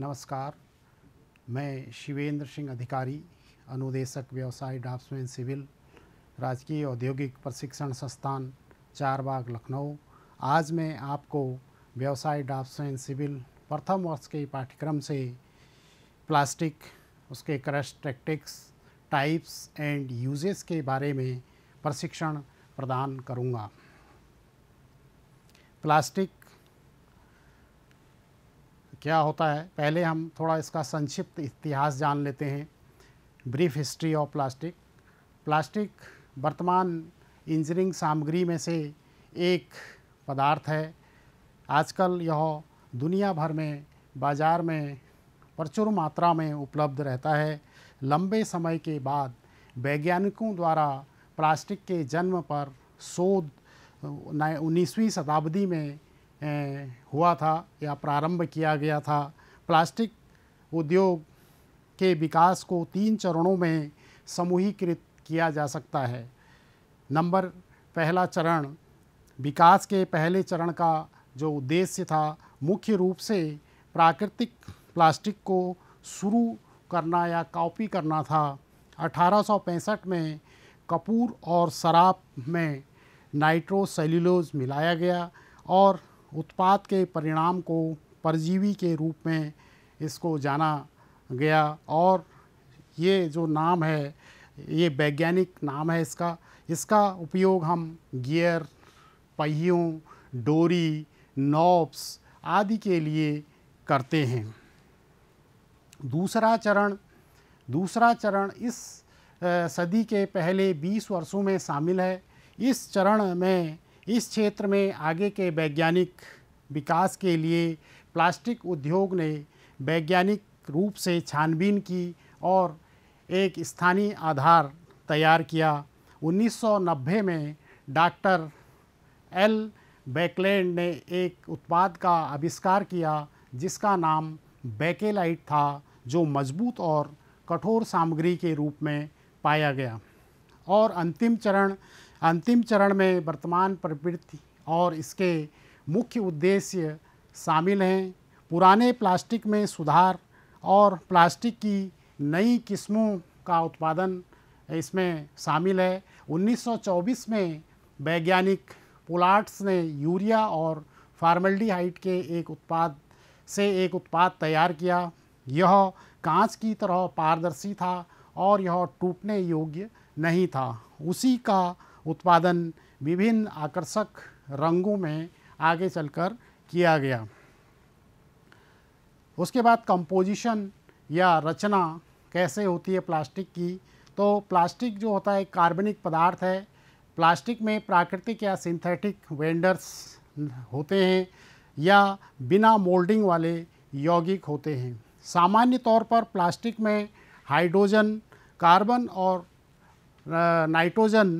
नमस्कार मैं शिवेंद्र सिंह अधिकारी अनुदेशक व्यवसाय ड्राफ्टमैन सिविल राजकीय औद्योगिक प्रशिक्षण संस्थान चारबाग लखनऊ आज मैं आपको व्यवसाय ड्राफ्टमैन सिविल प्रथम वर्ष के पाठ्यक्रम से प्लास्टिक उसके characteristics types and uses के बारे में प्रशिक्षण प्रदान करूंगा। प्लास्टिक क्या होता है पहले हम थोड़ा इसका संक्षिप्त इतिहास जान लेते हैं brief history of plastic plastic वर्तमान इंजीनियरिंग सामग्री में से एक पदार्थ है आजकल यह दुनिया भर में बाज़ार में प्रचुर मात्रा में उपलब्ध रहता है लंबे समय के बाद वैज्ञानिकों द्वारा प्लास्टिक के जन्म पर शोध उन्नीसवीं शताब्दी में हुआ था या प्रारंभ किया गया था प्लास्टिक उद्योग के विकास को तीन चरणों में समूहीकृत किया जा सकता है नंबर पहला चरण विकास के पहले चरण का जो उद्देश्य था मुख्य रूप से प्राकृतिक प्लास्टिक को शुरू करना या कॉपी करना था 1865 में कपूर और शराब में नाइट्रोसेल्यूलोज मिलाया गया और उत्पाद के परिणाम को परजीवी के रूप में इसको जाना गया और ये जो नाम है ये वैज्ञानिक नाम है इसका इसका उपयोग हम गियर पहियों डोरी नॉब्स आदि के लिए करते हैं दूसरा चरण दूसरा चरण इस सदी के पहले 20 वर्षों में शामिल है इस चरण में इस क्षेत्र में आगे के वैज्ञानिक विकास के लिए प्लास्टिक उद्योग ने वैज्ञानिक रूप से छानबीन की और एक स्थानीय आधार तैयार किया 1990 में डॉक्टर एल बैकलैंड ने एक उत्पाद का आविष्कार किया जिसका नाम बैकेलाइट था जो मजबूत और कठोर सामग्री के रूप में पाया गया और अंतिम चरण अंतिम चरण में वर्तमान प्रवृत्ति और इसके मुख्य उद्देश्य शामिल हैं पुराने प्लास्टिक में सुधार और प्लास्टिक की नई किस्मों का उत्पादन इसमें शामिल है 1924 में वैज्ञानिक पोलाट्स ने यूरिया और फार्मल्डीहाइट के एक उत्पाद से एक उत्पाद तैयार किया यह कांच की तरह पारदर्शी था और यह टूटने योग्य नहीं था उसी का उत्पादन विभिन्न आकर्षक रंगों में आगे चलकर किया गया उसके बाद कंपोजिशन या रचना कैसे होती है प्लास्टिक की तो प्लास्टिक जो होता है कार्बनिक पदार्थ है प्लास्टिक में प्राकृतिक या सिंथेटिक वेंडर्स होते हैं या बिना मोल्डिंग वाले यौगिक होते हैं सामान्य तौर पर प्लास्टिक में हाइड्रोजन कार्बन और नाइट्रोजन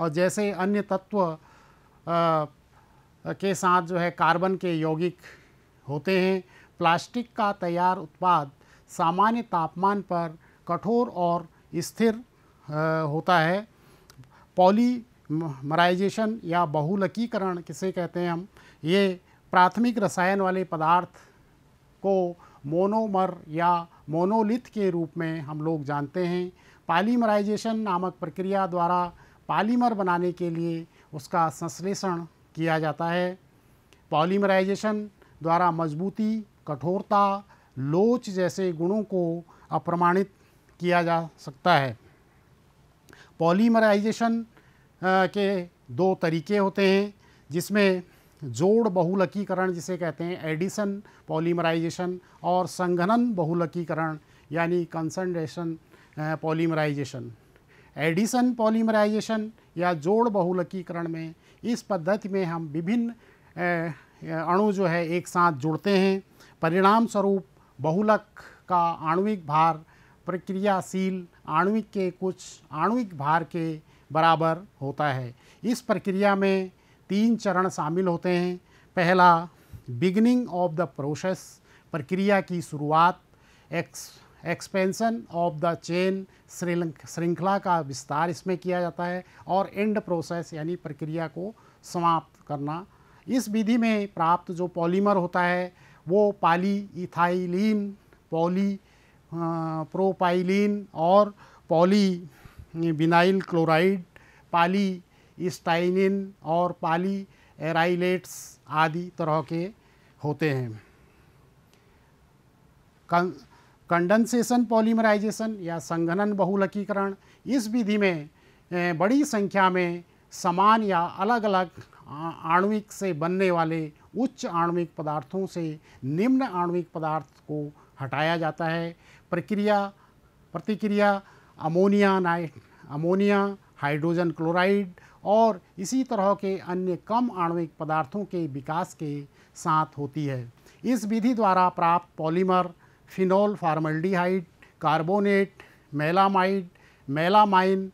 और जैसे अन्य तत्व आ, के साथ जो है कार्बन के यौगिक होते हैं प्लास्टिक का तैयार उत्पाद सामान्य तापमान पर कठोर और स्थिर होता है पॉलीमराइजेशन या बहुलकीकरण किसे कहते हैं हम ये प्राथमिक रसायन वाले पदार्थ को मोनोमर या मोनोलिथ के रूप में हम लोग जानते हैं पॉलीमराइजेशन नामक प्रक्रिया द्वारा पॉलीमर बनाने के लिए उसका संश्लेषण किया जाता है पॉलीमराइजेशन द्वारा मजबूती कठोरता लोच जैसे गुणों को अप्रमाणित किया जा सकता है पॉलीमराइजेशन के दो तरीके होते हैं जिसमें जोड़ बहुलकीकरण जिसे कहते हैं एडिसन पॉलीमराइजेशन और संघनन बहुलकीकरण यानी कंसनट्रेशन पॉलीमराइजेशन एडिशन पॉलीमराइजेशन या जोड़ बहुलकीकरण में इस पद्धति में हम विभिन्न अणु जो है एक साथ जुड़ते हैं परिणाम स्वरूप बहुलक का आणविक भार प्रक्रियाशील आणविक के कुछ आणविक भार के बराबर होता है इस प्रक्रिया में तीन चरण शामिल होते हैं पहला बिगनिंग ऑफ द प्रोसेस प्रक्रिया की शुरुआत ex expansion of the chain श्रृंखला का विस्तार इसमें किया जाता है और एंड प्रोसेस यानी प्रक्रिया को समाप्त करना इस विधि में प्राप्त जो पॉलीमर होता है वो पाली इथाइलिन पॉली प्रोपाइलिन और polyvinyl chloride polystyrene और पाली एराइलेट्स आदि तरह के होते हैं कंडेंसेशन पॉलीमराइजेशन या संघनन बहुलकीकरण इस विधि में बड़ी संख्या में समान या अलग अलग आणविक से बनने वाले उच्च आणविक पदार्थों से निम्न आणविक पदार्थ को हटाया जाता है प्रक्रिया प्रतिक्रिया अमोनिया नाइट अमोनिया हाइड्रोजन क्लोराइड और इसी तरह के अन्य कम आणविक पदार्थों के विकास के साथ होती है इस विधि द्वारा प्राप्त polymer phenol formaldehyde carbonate melamide melamine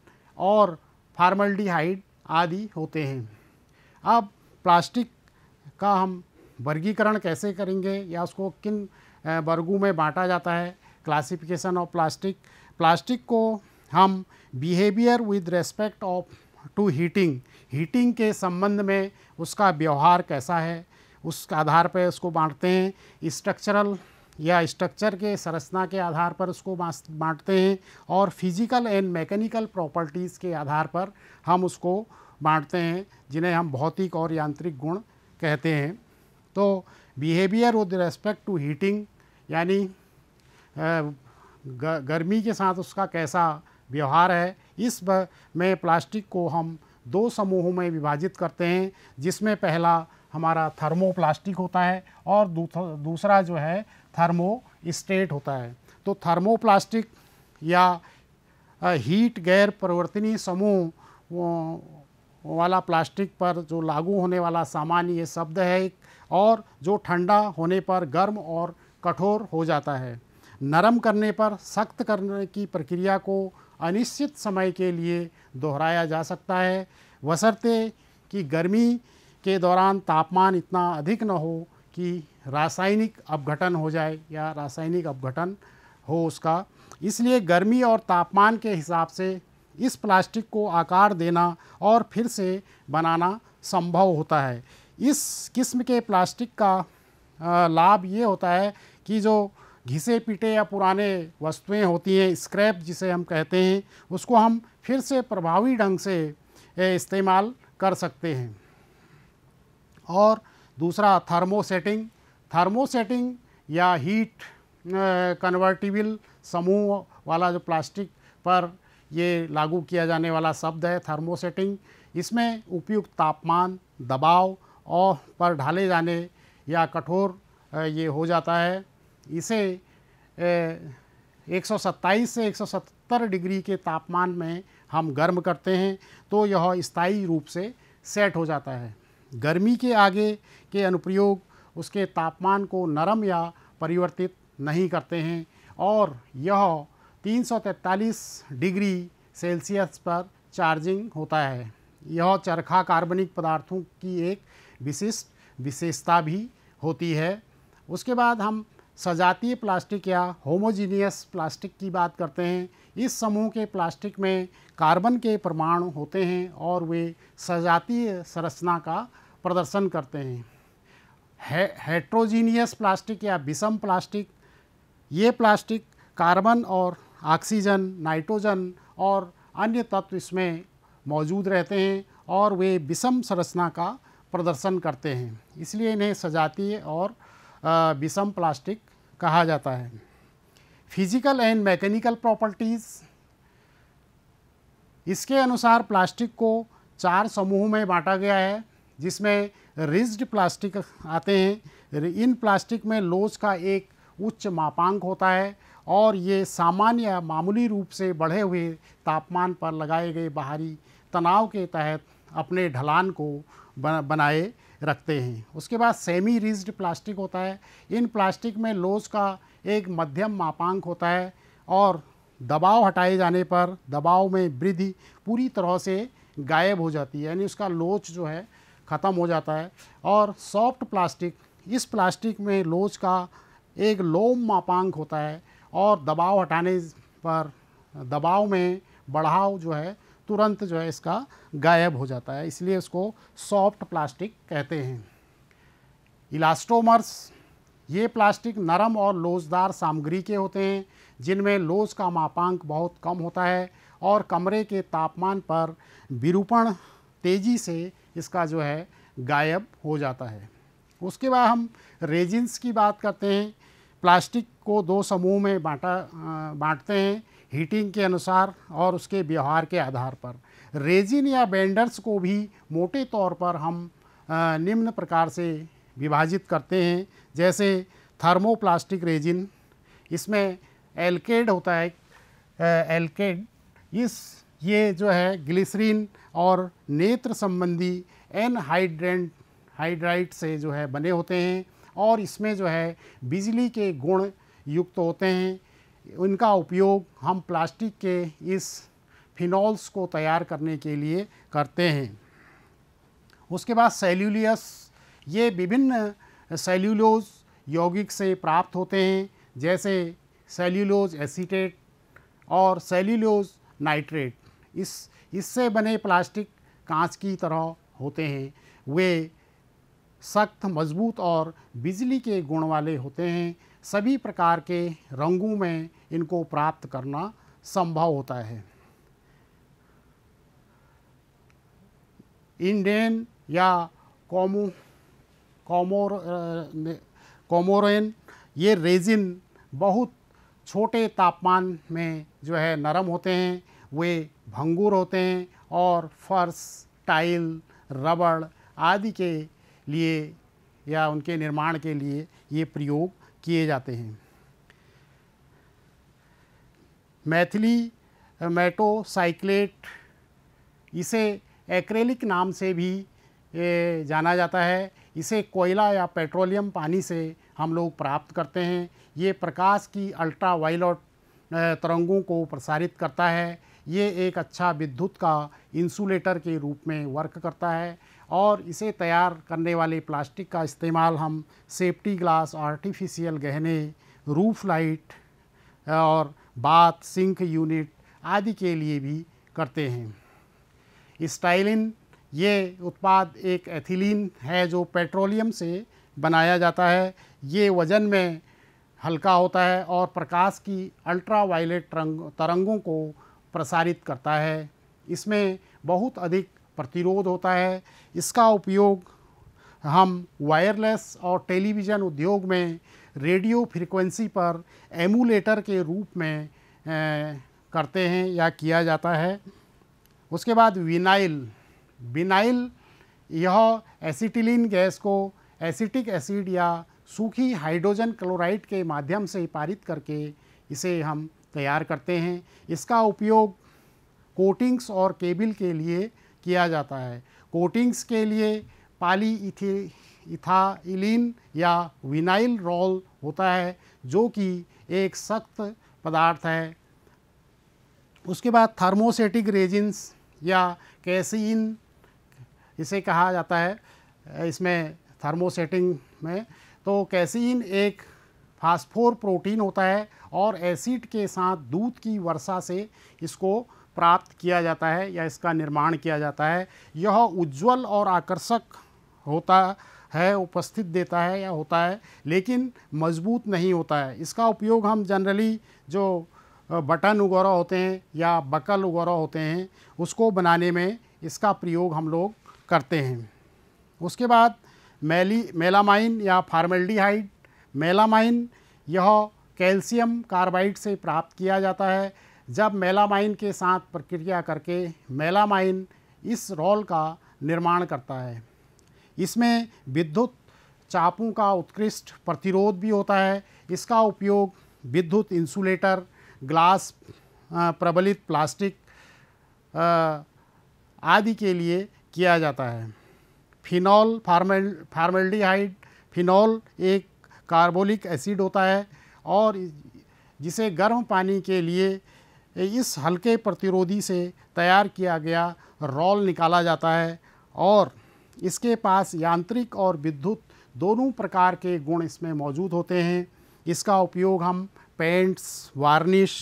और फार्मल्डिहाइड आदि होते हैं अब प्लास्टिक का हम वर्गीकरण कैसे करेंगे या उसको किन वर्गों में बांटा जाता है क्लासिफिकेशन ऑफ प्लास्टिक प्लास्टिक को हम behaviour with respect of to heating heating के संबंध में उसका व्यवहार कैसा है उस आधार पर उसको बांटते हैं स्ट्रक्चरल या स्ट्रक्चर के संरचना के आधार पर उसको बांटते हैं और फिजिकल एंड मैकेनिकल प्रॉपर्टीज़ के आधार पर हम उसको बांटते हैं जिन्हें हम भौतिक और यांत्रिक गुण कहते हैं तो behaviour with respect to heating यानी गर्मी के साथ उसका कैसा व्यवहार है इस में प्लास्टिक को हम दो समूहों में विभाजित करते हैं जिसमें पहला हमारा थर्मोप्लास्टिक होता है और दूसरा जो है थर्मो स्टेट होता है तो थर्मोप्लास्टिक या हीट गैर परिवर्तनीय समूह वाला प्लास्टिक पर जो लागू होने वाला सामान्य ये शब्द है और जो ठंडा होने पर गर्म और कठोर हो जाता है नरम करने पर सख्त करने की प्रक्रिया को अनिश्चित समय के लिए दोहराया जा सकता है वसरते कि गर्मी के दौरान तापमान इतना अधिक न हो कि रासायनिक अपघटन हो जाए या रासायनिक अपघटन हो उसका इसलिए गर्मी और तापमान के हिसाब से इस प्लास्टिक को आकार देना और फिर से बनाना संभव होता है इस किस्म के प्लास्टिक का लाभ ये होता है कि जो घिसे पीटे या पुराने वस्तुएं होती हैं स्क्रैप जिसे हम कहते हैं उसको हम फिर से प्रभावी ढंग से इस्तेमाल कर सकते हैं और दूसरा थर्मोसेटिंग थर्मोसेटिंग या हीट कन्वर्टिबल समूह वाला जो प्लास्टिक पर ये लागू किया जाने वाला शब्द है थर्मोसेटिंग इसमें उपयुक्त तापमान दबाव और पर ढाले जाने या कठोर ये हो जाता है इसे 127 से 170 डिग्री के तापमान में हम गर्म करते हैं तो यह स्थायी रूप से सेट हो जाता है गर्मी के आगे के अनुप्रयोग उसके तापमान को नरम या परिवर्तित नहीं करते हैं और यह 343 डिग्री सेल्सियस पर चार्जिंग होता है यह चरखा कार्बनिक पदार्थों की एक विशिष्ट विशेषता भी होती है उसके बाद हम सजातीय प्लास्टिक या होमोजीनियस प्लास्टिक की बात करते हैं इस समूह के प्लास्टिक में कार्बन के परमाणु होते हैं और वे सजातीय संरचना का प्रदर्शन करते हैं है, हेट्रोजीनियस प्लास्टिक या विषम प्लास्टिक ये प्लास्टिक कार्बन और ऑक्सीजन नाइट्रोजन और अन्य तत्व इसमें मौजूद रहते हैं और वे विषम संरचना का प्रदर्शन करते हैं इसलिए इन्हें सजातीय और विषम प्लास्टिक कहा जाता है फिजिकल एंड मैकेनिकल प्रॉपर्टीज़ इसके अनुसार प्लास्टिक को चार समूहों में बांटा गया है जिसमें रिज्ड प्लास्टिक आते हैं इन प्लास्टिक में लोच का एक उच्च मापांक होता है और ये सामान्य मामूली रूप से बढ़े हुए तापमान पर लगाए गए बाहरी तनाव के तहत अपने ढलान को बनाए रखते हैं उसके बाद सेमी रिज्ड प्लास्टिक होता है इन प्लास्टिक में लोज का एक मध्यम मापांक होता है और दबाव हटाए जाने पर दबाव में वृद्धि पूरी तरह से गायब हो जाती है यानी उसका लोच जो है ख़त्म हो जाता है और सॉफ्ट प्लास्टिक इस प्लास्टिक में लोच का एक लोम मापांक होता है और दबाव हटाने पर दबाव में बढ़ाव जो है तुरंत जो है इसका गायब हो जाता है इसलिए इसको सॉफ्ट प्लास्टिक कहते हैं इलास्टोमर्स ये प्लास्टिक नरम और लोजदार सामग्री के होते हैं जिनमें लोज का मापांक बहुत कम होता है और कमरे के तापमान पर विरूपण तेज़ी से इसका जो है गायब हो जाता है उसके बाद हम रेजिन्स की बात करते हैं प्लास्टिक को दो समूह में बांटा बांटते हैं हीटिंग के अनुसार और उसके व्यवहार के आधार पर रेजिन या बेंडर्स को भी मोटे तौर पर हम निम्न प्रकार से विभाजित करते हैं जैसे थर्मोप्लास्टिक रेजिन इसमें एल्केड होता है एल्केड इस ये जो है ग्लिसरीन और नेत्र संबंधी एनहाइड्रेंट हाइड्राइट से जो है बने होते हैं और इसमें जो है बिजली के गुण युक्त होते हैं उनका उपयोग हम प्लास्टिक के इस फिनॉल्स को तैयार करने के लिए करते हैं उसके बाद सेल्यूलियस ये विभिन्न सेल्यूलोज यौगिक से प्राप्त होते हैं जैसे सेल्यूलोज एसीटेट और सेल्यूलोज नाइट्रेट इस इससे बने प्लास्टिक कांच की तरह होते हैं वे सख्त मजबूत और बिजली के गुण वाले होते हैं सभी प्रकार के रंगों में इनको प्राप्त करना संभव होता है इंडेन या कॉमो कॉमोर कॉमोरेन ये रेजिन बहुत छोटे तापमान में जो है नरम होते हैं वे भंगुर होते हैं और फर्श टाइल रबड़ आदि के लिए या उनके निर्माण के लिए ये प्रयोग किए जाते हैं मैथिली मेटोसाइक्लेट इसे एक्रेलिक नाम से भी जाना जाता है इसे कोयला या पेट्रोलियम पानी से हम लोग प्राप्त करते हैं ये प्रकाश की अल्ट्रा वायलट तरंगों को प्रसारित करता है ये एक अच्छा विद्युत का इंसुलेटर के रूप में वर्क करता है और इसे तैयार करने वाले प्लास्टिक का इस्तेमाल हम सेफ्टी ग्लास आर्टिफिशियल गहने रूफ लाइट और बाथ सिंक यूनिट आदि के लिए भी करते हैं स्टाइलिन ये उत्पाद एक एथिलीन है जो पेट्रोलियम से बनाया जाता है ये वज़न में हल्का होता है और प्रकाश की अल्ट्रा वायलेट तरंगों को प्रसारित करता है इसमें बहुत अधिक प्रतिरोध होता है इसका उपयोग हम वायरलेस और टेलीविज़न उद्योग में रेडियो फ्रिक्वेंसी पर एमुलेटर के रूप में ए, करते हैं या किया जाता है उसके बाद विनाइल बिनाइल यह एसिटिलीन गैस को एसिटिक एसिड या सूखी हाइड्रोजन क्लोराइड के माध्यम से पारित करके इसे हम तैयार करते हैं इसका उपयोग कोटिंग्स और केबिल के लिए किया जाता है कोटिंग्स के लिए पाली इथी इथाइलिन या विनाइल रोल होता है जो कि एक सख्त पदार्थ है उसके बाद थर्मोसेटिक रेजिन्स या कैसीन इसे कहा जाता है इसमें थर्मोसेटिंग में तो कैसीन एक फास्फोर प्रोटीन होता है और एसिड के साथ दूध की वर्षा से इसको प्राप्त किया जाता है या इसका निर्माण किया जाता है यह उज्जवल और आकर्षक होता है उपस्थित देता है या होता है लेकिन मजबूत नहीं होता है इसका उपयोग हम जनरली जो बटन वगैरह होते हैं या बकल वगैरह होते हैं उसको बनाने में इसका प्रयोग हम लोग करते हैं उसके बाद मेली मेलामाइन या फार्मेल्डिहाइड मेलामाइन यह कैल्शियम कार्बाइड से प्राप्त किया जाता है जब मेलामाइन के साथ प्रक्रिया करके मेलामाइन इस रोल का निर्माण करता है इसमें विद्युत चापों का उत्कृष्ट प्रतिरोध भी होता है इसका उपयोग विद्युत इंसुलेटर ग्लास प्रबलित प्लास्टिक आदि के लिए किया जाता है फिनॉल फार्मेल फार्मेल्डिहाइड फिनॉल एक कार्बोलिक एसिड होता है और जिसे गर्म पानी के लिए इस हल्के प्रतिरोधी से तैयार किया गया रॉल निकाला जाता है और इसके पास यांत्रिक और विद्युत दोनों प्रकार के गुण इसमें मौजूद होते हैं इसका उपयोग हम पेंट्स वार्निश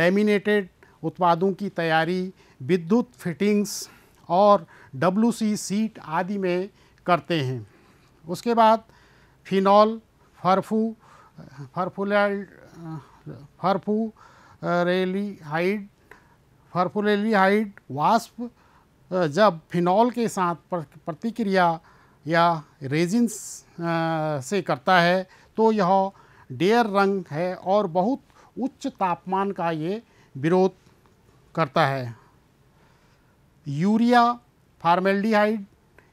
लेमिनेटेड उत्पादों की तैयारी विद्युत फिटिंग्स और डब्लू सीट आदि में करते हैं उसके बाद फिनॉल फरफू फरफुलैल फरफू रेलीहाइड फरफुलेलीहाइड वाष्प जब फिनॉल के साथ प्रतिक्रिया या रेजिन्स से करता है तो यह डेयर रंग है और बहुत उच्च तापमान का ये विरोध करता है urea formaldehyde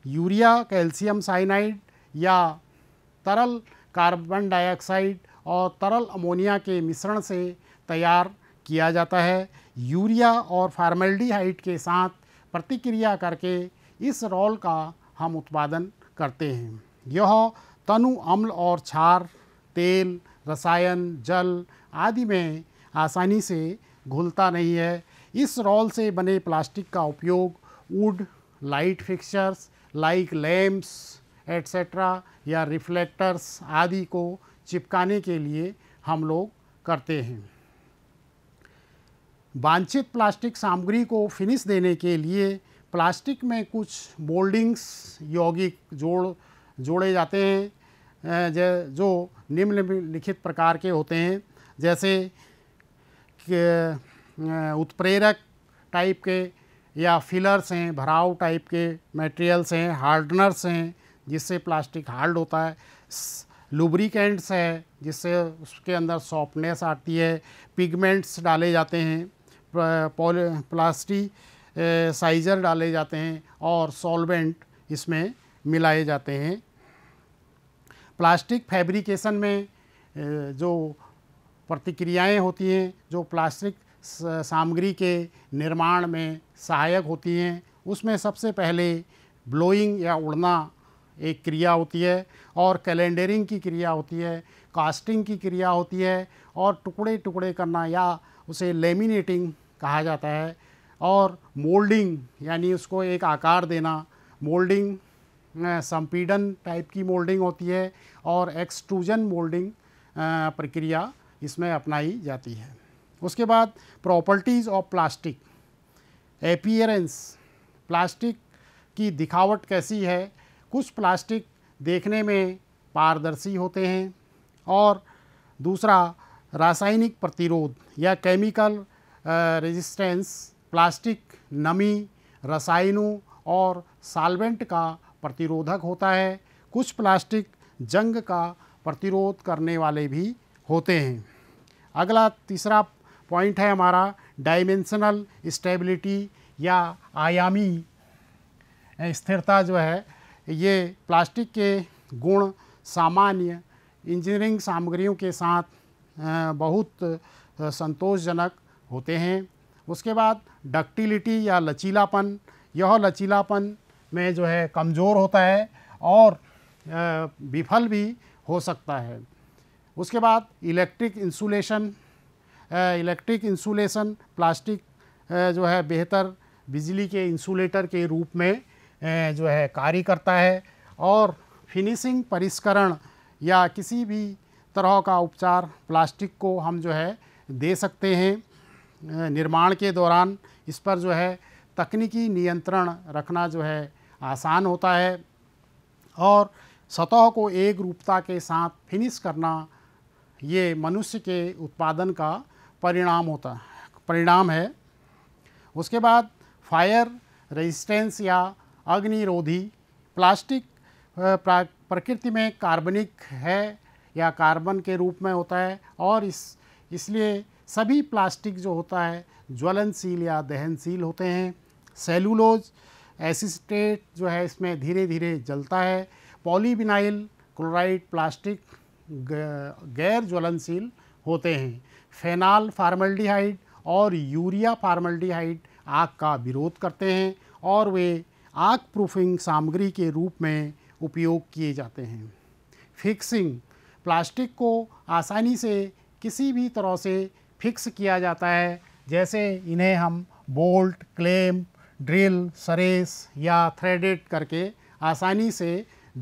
urea calcium cyanide या तरल कार्बन डाइऑक्साइड और तरल अमोनिया के मिश्रण से तैयार किया जाता है यूरिया और फार्मेल्डिहाइड के साथ प्रतिक्रिया करके इस रोल का हम उत्पादन करते हैं यह तनु अम्ल और क्षार तेल रसायन जल आदि में आसानी से घुलता नहीं है इस रोल से बने प्लास्टिक का उपयोग wood light fixtures like lamps etc. या reflectors आदि को चिपकाने के लिए हम लोग करते हैं वांछित प्लास्टिक सामग्री को फिनिश देने के लिए प्लास्टिक में कुछ मोल्डिंग्स यौगिक जोड़ जोड़े जाते हैं जो निम्नलिखित प्रकार के होते हैं जैसे उत्प्रेरक टाइप के या फिलर्स हैं भराव टाइप के मटेरियल्स हैं हार्डनर्स हैं जिससे प्लास्टिक हार्ड होता है लुब्रिकेंट्स है जिससे उसके अंदर सॉफ्टनेस आती है पिगमेंट्स डाले जाते हैं प्लास्टिक साइजर डाले जाते हैं और सॉल्वेंट इसमें मिलाए जाते हैं प्लास्टिक फैब्रिकेशन में जो प्रतिक्रियाएं होती हैं जो प्लास्टिक सामग्री के निर्माण में सहायक होती हैं उसमें सबसे पहले ब्लोइंग या उड़ना एक क्रिया होती है और कैलेंडरिंग की क्रिया होती है कास्टिंग की क्रिया होती है और टुकड़े टुकड़े करना या उसे लेमिनेटिंग कहा जाता है और मोल्डिंग यानी उसको एक आकार देना मोल्डिंग संपीडन टाइप की मोल्डिंग होती है और एक्सट्रूजन मोल्डिंग प्रक्रिया इसमें अपनाई जाती है उसके बाद properties of plastic appearance plastic की दिखावट कैसी है कुछ प्लास्टिक देखने में पारदर्शी होते हैं और दूसरा रासायनिक प्रतिरोध या केमिकल रेजिस्टेंस प्लास्टिक नमी रसायनों और साल्वेंट का प्रतिरोधक होता है कुछ प्लास्टिक जंग का प्रतिरोध करने वाले भी होते हैं अगला तीसरा पॉइंट है हमारा डायमेंशनल स्टेबिलिटी या आयामी स्थिरता जो है ये प्लास्टिक के गुण सामान्य इंजीनियरिंग सामग्रियों के साथ बहुत संतोषजनक होते हैं उसके बाद डक्टिलिटी या लचीलापन यह लचीलापन में जो है कमज़ोर होता है और विफल भी हो सकता है उसके बाद electric insulation electric insulation plastic जो है बेहतर बिजली के इंसुलेटर के रूप में जो है कार्य करता है और फिनिशिंग परिष्करण या किसी भी तरह का उपचार प्लास्टिक को हम जो है दे सकते हैं निर्माण के दौरान इस पर जो है तकनीकी नियंत्रण रखना जो है आसान होता है और सतह को एक रूपता के साथ फिनिश करना ये मनुष्य के उत्पादन का परिणाम होता है परिणाम है उसके बाद फायर रेजिस्टेंस या अग्निरोधी प्लास्टिक प्रकृति में कार्बनिक है या कार्बन के रूप में होता है और इस इसलिए सभी प्लास्टिक जो होता है ज्वलनशील या दहनशील होते हैं सेलुलोज एसिस्टेट जो है इसमें धीरे धीरे जलता है पॉलीविनाइल क्लोराइड प्लास्टिक गैर ज्वलनशील होते हैं फेनाल फार्मल्डिहाइड और यूरिया फार्मल्डिहाइड आग का विरोध करते हैं और वे आग प्रूफिंग सामग्री के रूप में उपयोग किए जाते हैं फिक्सिंग प्लास्टिक को आसानी से किसी भी तरह से फिक्स किया जाता है जैसे इन्हें हम बोल्ट क्लेम ड्रिल सरेस या थ्रेडेड करके आसानी से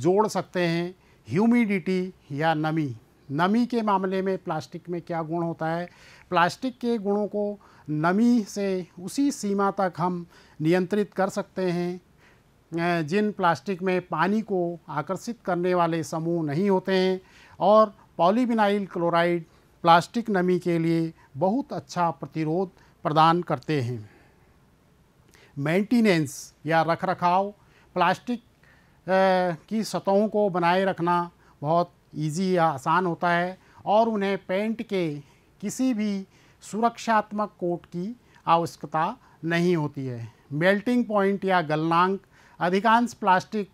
जोड़ सकते हैं ह्यूमिडिटी या नमी नमी के मामले में प्लास्टिक में क्या गुण होता है प्लास्टिक के गुणों को नमी से उसी सीमा तक हम नियंत्रित कर सकते हैं जिन प्लास्टिक में पानी को आकर्षित करने वाले समूह नहीं होते हैं और पॉलीविनाइल क्लोराइड प्लास्टिक नमी के लिए बहुत अच्छा प्रतिरोध प्रदान करते हैं मेंटेनेंस या रख रखाव प्लास्टिक की सतहों को बनाए रखना बहुत ईजी या आसान होता है और उन्हें पेंट के किसी भी सुरक्षात्मक कोट की आवश्यकता नहीं होती है मेल्टिंग पॉइंट या गलनांक अधिकांश प्लास्टिक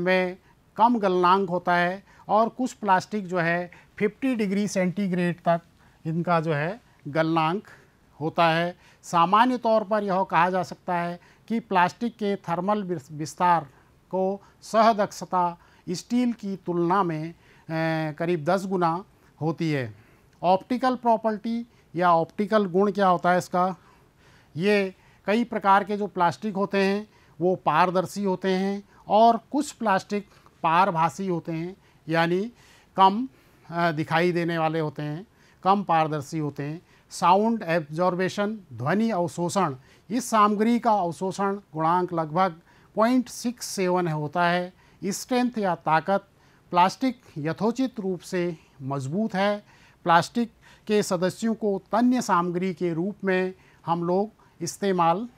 में कम गलनांक होता है और कुछ प्लास्टिक जो है 50 डिग्री सेंटीग्रेड तक इनका जो है गलनांक होता है सामान्य तौर पर यह कहा जा सकता है कि प्लास्टिक के थर्मल विस्तार को सहदक्षता स्टील की तुलना में करीब दस गुना होती है ऑप्टिकल प्रॉपर्टी या ऑप्टिकल गुण क्या होता है इसका ये कई प्रकार के जो प्लास्टिक होते हैं वो पारदर्शी होते हैं और कुछ प्लास्टिक पारभाषी होते हैं यानी कम दिखाई देने वाले होते हैं कम पारदर्शी होते हैं साउंड एब्जॉर्बेशन ध्वनि अवशोषण इस सामग्री का अवशोषण गुणांक लगभग पॉइंट सिक्स सेवन होता है स्ट्रेंथ या ताकत प्लास्टिक यथोचित रूप से मजबूत है प्लास्टिक के सदस्यों को तन्य सामग्री के रूप में हम लोग इस्तेमाल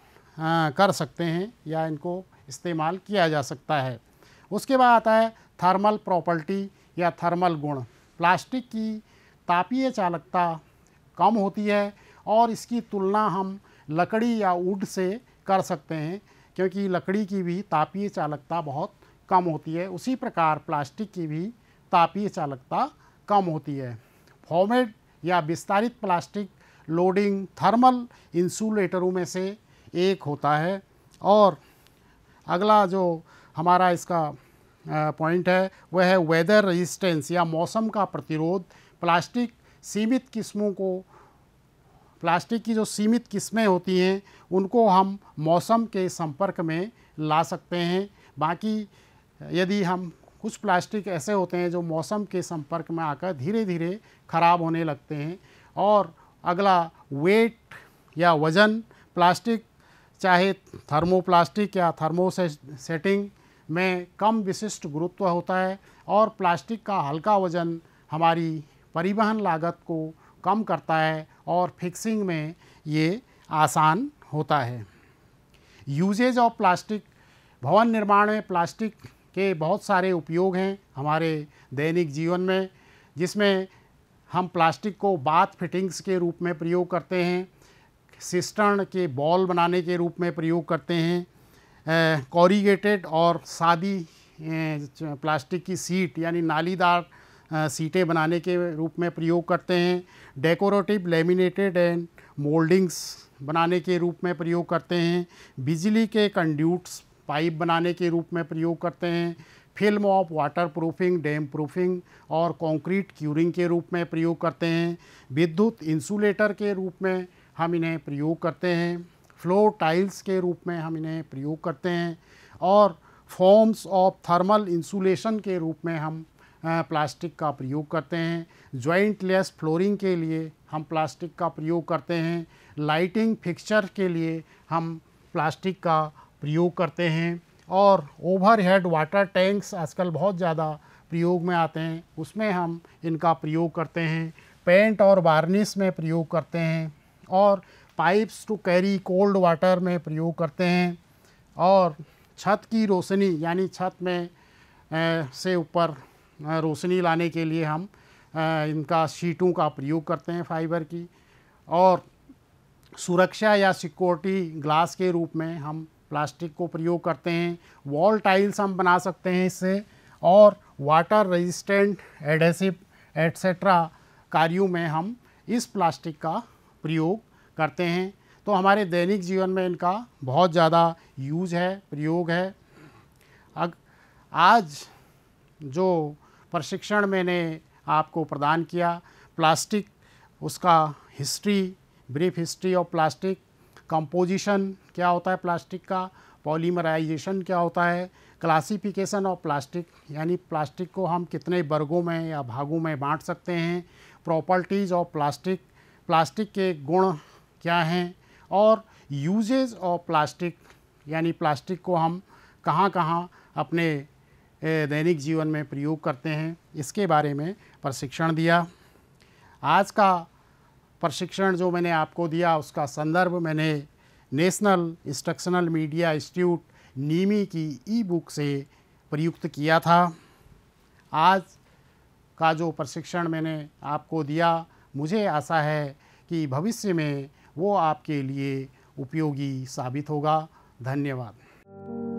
कर सकते हैं या इनको इस्तेमाल किया जा सकता है उसके बाद आता है थर्मल प्रॉपर्टी या थर्मल गुण प्लास्टिक की तापीय चालकता कम होती है और इसकी तुलना हम लकड़ी या वुड से कर सकते हैं क्योंकि लकड़ी की भी तापीय चालकता बहुत कम होती है उसी प्रकार प्लास्टिक की भी तापीय चालकता कम होती है फॉर्मेड या विस्तारित प्लास्टिक लोडिंग थर्मल इंसुलेटरों में से एक होता है और अगला जो हमारा इसका पॉइंट है वह है वेदर रेजिस्टेंस या मौसम का प्रतिरोध प्लास्टिक सीमित किस्मों को प्लास्टिक की जो सीमित किस्में होती हैं उनको हम मौसम के संपर्क में ला सकते हैं बाकी यदि हम कुछ प्लास्टिक ऐसे होते हैं जो मौसम के संपर्क में आकर धीरे धीरे ख़राब होने लगते हैं और अगला वेट या वज़न प्लास्टिक चाहे थर्मोप्लास्टिक या थर्मो सेटिंग में कम विशिष्ट गुरुत्व होता है और प्लास्टिक का हल्का वज़न हमारी परिवहन लागत को कम करता है और फिक्सिंग में ये आसान होता है यूजेज ऑफ प्लास्टिक भवन निर्माण में प्लास्टिक के बहुत सारे उपयोग हैं हमारे दैनिक जीवन में जिसमें हम प्लास्टिक को बाथ फिटिंग्स के रूप में प्रयोग करते हैं सिस्टर्न के बॉल बनाने के रूप में प्रयोग करते हैं कॉरीगेटेड और सादी प्लास्टिक की सीट यानी नालीदार सीटें बनाने के रूप में प्रयोग करते हैं डेकोरेटिव लेमिनेटेड एंड मोल्डिंग्स बनाने के रूप में प्रयोग करते हैं बिजली के कंड्यूट्स पाइप बनाने के रूप में प्रयोग करते हैं film of waterproofing damp proofing और कंक्रीट क्यूरिंग के रूप में प्रयोग करते हैं विद्युत इंसुलेटर के रूप में हम इन्हें प्रयोग करते हैं फ्लोर टाइल्स के रूप में हम इन्हें प्रयोग करते हैं और फॉर्म्स ऑफ थर्मल इंसुलेशन के रूप में हम प्लास्टिक का प्रयोग करते हैं ज्वाइंटलेस लेस फ्लोरिंग के लिए हम प्लास्टिक का प्रयोग करते हैं लाइटिंग फिक्सचर के लिए हम प्लास्टिक का प्रयोग करते हैं और ओवरहेड वाटर टैंक्स आजकल बहुत ज़्यादा प्रयोग में आते हैं उसमें हम इनका प्रयोग करते हैं पेंट और वार्निश में प्रयोग करते हैं और pipes to carry cold water में प्रयोग करते हैं और छत की रोशनी यानी छत में ए, से ऊपर रोशनी लाने के लिए हम ए, इनका शीटों का प्रयोग करते हैं फाइबर की और सुरक्षा या सिक्योरिटी ग्लास के रूप में हम प्लास्टिक को प्रयोग करते हैं वॉल टाइल्स हम बना सकते हैं इससे और वाटर रेजिस्टेंट एडेसिव एट्सेट्रा कार्यों में हम इस प्लास्टिक का प्रयोग करते हैं तो हमारे दैनिक जीवन में इनका बहुत ज़्यादा यूज है प्रयोग है अग आज जो प्रशिक्षण मैंने आपको प्रदान किया प्लास्टिक उसका history brief history of plastic composition क्या होता है प्लास्टिक का पॉलीमराइजेशन क्या होता है क्लासिफिकेशन ऑफ प्लास्टिक यानी प्लास्टिक को हम कितने वर्गों में या भागों में बांट सकते हैं प्रॉपर्टीज़ ऑफ प्लास्टिक प्लास्टिक के गुण क्या हैं और यूजेज ऑफ प्लास्टिक यानी प्लास्टिक को हम कहाँ कहाँ अपने दैनिक जीवन में प्रयोग करते हैं इसके बारे में प्रशिक्षण दिया आज का प्रशिक्षण जो मैंने आपको दिया उसका संदर्भ मैंने National Instructional Media Institute NIMI की ई बुक से प्रयुक्त किया था आज का जो प्रशिक्षण मैंने आपको दिया मुझे आशा है कि भविष्य में वो आपके लिए उपयोगी साबित होगा धन्यवाद